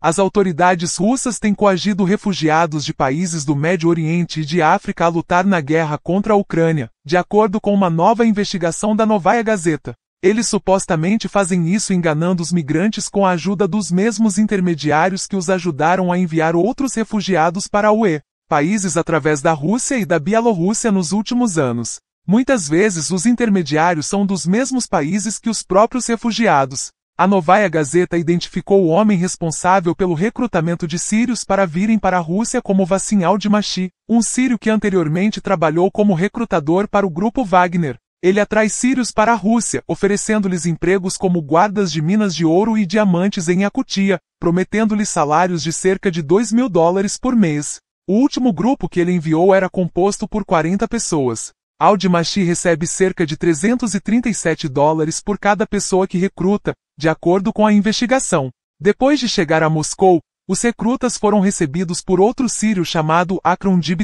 As autoridades russas têm coagido refugiados de países do Médio Oriente e de África a lutar na guerra contra a Ucrânia, de acordo com uma nova investigação da Novaya Gazeta. Eles supostamente fazem isso enganando os migrantes com a ajuda dos mesmos intermediários que os ajudaram a enviar outros refugiados para a UE, países através da Rússia e da Bielorrússia nos últimos anos. Muitas vezes os intermediários são dos mesmos países que os próprios refugiados. A Novaya Gazeta identificou o homem responsável pelo recrutamento de sírios para virem para a Rússia como Vacinhal Aldimashi, Machi, um sírio que anteriormente trabalhou como recrutador para o grupo Wagner. Ele atrai sírios para a Rússia, oferecendo-lhes empregos como guardas de minas de ouro e diamantes em Yakutia, prometendo-lhes salários de cerca de 2 mil dólares por mês. O último grupo que ele enviou era composto por 40 pessoas. Aldimashi recebe cerca de 337 dólares por cada pessoa que recruta, de acordo com a investigação. Depois de chegar a Moscou, os recrutas foram recebidos por outro sírio chamado Akron Dib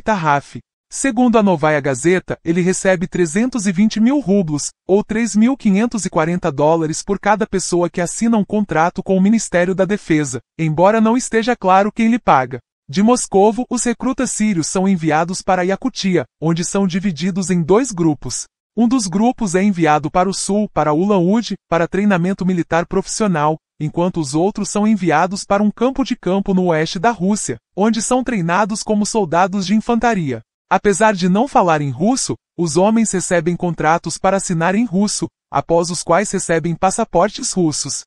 Segundo a Novaya Gazeta, ele recebe 320 mil rublos, ou 3.540 dólares por cada pessoa que assina um contrato com o Ministério da Defesa, embora não esteja claro quem lhe paga. De Moscovo, os recrutas sírios são enviados para Yakutia, onde são divididos em dois grupos. Um dos grupos é enviado para o sul, para Ude, para treinamento militar profissional, enquanto os outros são enviados para um campo de campo no oeste da Rússia, onde são treinados como soldados de infantaria. Apesar de não falar em russo, os homens recebem contratos para assinar em russo, após os quais recebem passaportes russos.